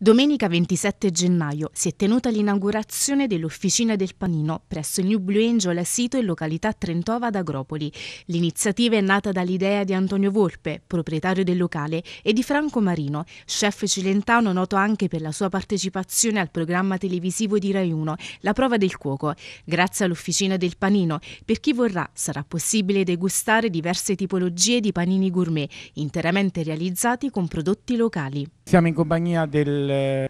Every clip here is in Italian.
Domenica 27 gennaio si è tenuta l'inaugurazione dell'Officina del Panino presso il New Blue Angel sito in località Trentova ad Agropoli. L'iniziativa è nata dall'idea di Antonio Volpe, proprietario del locale, e di Franco Marino, chef cilentano noto anche per la sua partecipazione al programma televisivo di Rai 1, La prova del cuoco. Grazie all'Officina del Panino, per chi vorrà sarà possibile degustare diverse tipologie di panini gourmet, interamente realizzati con prodotti locali. Siamo in compagnia del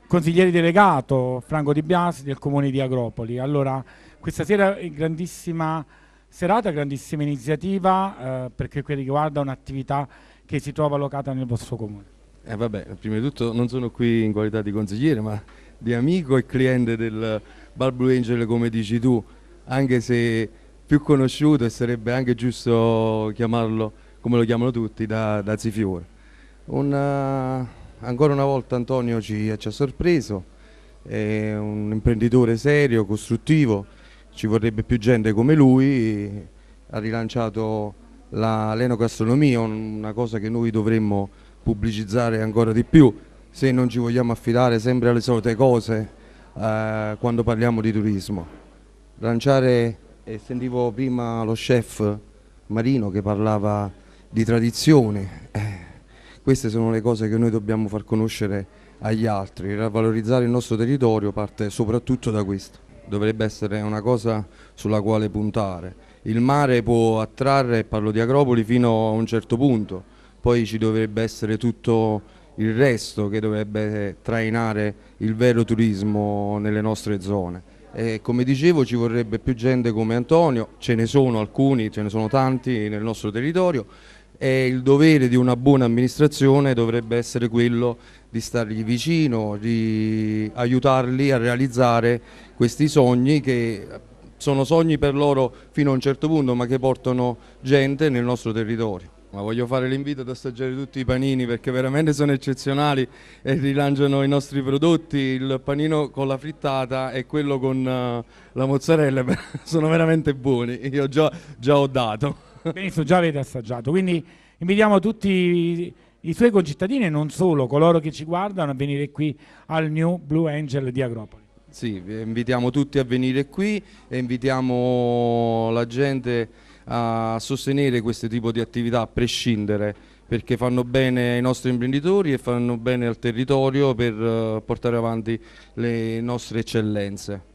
consigliere delegato Franco Di Biasi del comune di Agropoli. Allora, questa sera è grandissima serata, grandissima iniziativa eh, perché riguarda un'attività che si trova locata nel vostro comune. Eh vabbè, prima di tutto non sono qui in qualità di consigliere, ma di amico e cliente del Bar Blue Angel come dici tu, anche se più conosciuto e sarebbe anche giusto chiamarlo come lo chiamano tutti, da, da Zifiore. Una, eh, Ancora una volta Antonio ci, eh, ci ha sorpreso, è un imprenditore serio, costruttivo, ci vorrebbe più gente come lui, ha rilanciato l'enogastronomia, una cosa che noi dovremmo pubblicizzare ancora di più se non ci vogliamo affidare sempre alle solite cose eh, quando parliamo di turismo. Lanciare, eh, sentivo prima lo chef Marino che parlava di tradizione, eh, queste sono le cose che noi dobbiamo far conoscere agli altri, valorizzare il nostro territorio parte soprattutto da questo, dovrebbe essere una cosa sulla quale puntare. Il mare può attrarre, parlo di Acropoli, fino a un certo punto, poi ci dovrebbe essere tutto il resto che dovrebbe trainare il vero turismo nelle nostre zone. E come dicevo ci vorrebbe più gente come Antonio, ce ne sono alcuni, ce ne sono tanti nel nostro territorio, è il dovere di una buona amministrazione dovrebbe essere quello di stargli vicino, di aiutarli a realizzare questi sogni che sono sogni per loro fino a un certo punto ma che portano gente nel nostro territorio. Ma voglio fare l'invito ad assaggiare tutti i panini perché veramente sono eccezionali e rilanciano i nostri prodotti. Il panino con la frittata e quello con eh, la mozzarella sono veramente buoni, io già, già ho dato. Benissimo, già avete assaggiato. Quindi invitiamo tutti i suoi concittadini e non solo, coloro che ci guardano, a venire qui al New Blue Angel di Agropoli. Sì, invitiamo tutti a venire qui e invitiamo la gente a sostenere questo tipo di attività a prescindere perché fanno bene ai nostri imprenditori e fanno bene al territorio per eh, portare avanti le nostre eccellenze.